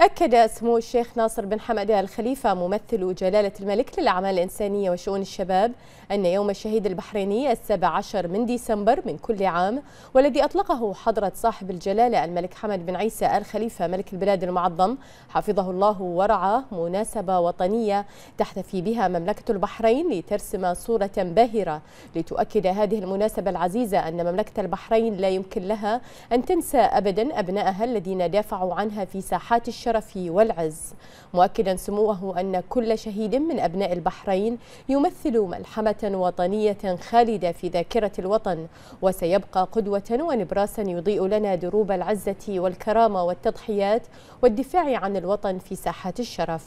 أكد سمو الشيخ ناصر بن حمد آل خليفة ممثل جلالة الملك للأعمال الإنسانية وشؤون الشباب أن يوم الشهيد البحريني السابع عشر من ديسمبر من كل عام والذي أطلقه حضرة صاحب الجلالة الملك حمد بن عيسى آل خليفة ملك البلاد المعظم حفظه الله ورعاه مناسبة وطنية تحتفي بها مملكة البحرين لترسم صورة باهرة لتؤكد هذه المناسبة العزيزة أن مملكة البحرين لا يمكن لها أن تنسى أبدا أبنائها الذين دافعوا عنها في ساحات الشباب الشرف والعز مؤكدا سموه أن كل شهيد من أبناء البحرين يمثل ملحمة وطنية خالدة في ذاكرة الوطن وسيبقى قدوة ونبراسا يضيء لنا دروب العزة والكرامة والتضحيات والدفاع عن الوطن في ساحات الشرف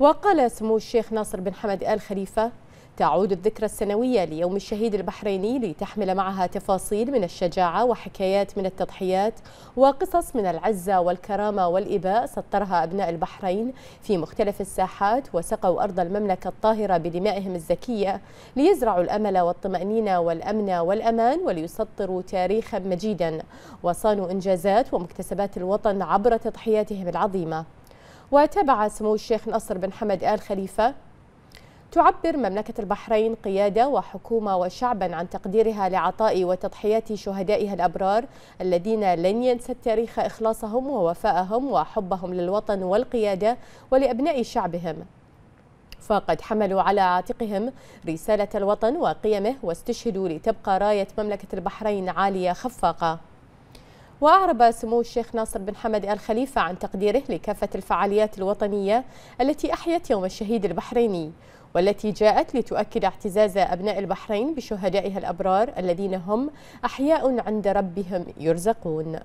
وقال سمو الشيخ ناصر بن حمد آل خليفة تعود الذكرى السنوية ليوم الشهيد البحريني لتحمل معها تفاصيل من الشجاعة وحكايات من التضحيات وقصص من العزة والكرامة والإباء سطرها أبناء البحرين في مختلف الساحات وسقوا أرض المملكة الطاهرة بدمائهم الزكية ليزرعوا الأمل والطمأنينة والأمن والأمان وليسطروا تاريخا مجيدا وصانوا إنجازات ومكتسبات الوطن عبر تضحياتهم العظيمة وتابع سمو الشيخ نصر بن حمد آل خليفة تعبر مملكة البحرين قيادة وحكومة وشعبا عن تقديرها لعطاء وتضحيات شهدائها الأبرار الذين لن ينسى التاريخ إخلاصهم ووفائهم وحبهم للوطن والقيادة ولأبناء شعبهم فقد حملوا على عاتقهم رسالة الوطن وقيمه واستشهدوا لتبقى راية مملكة البحرين عالية خفاقة وأعرب سمو الشيخ ناصر بن حمد الخليفة عن تقديره لكافة الفعاليات الوطنية التي أحيت يوم الشهيد البحريني والتي جاءت لتؤكد اعتزاز أبناء البحرين بشهدائها الأبرار الذين هم أحياء عند ربهم يرزقون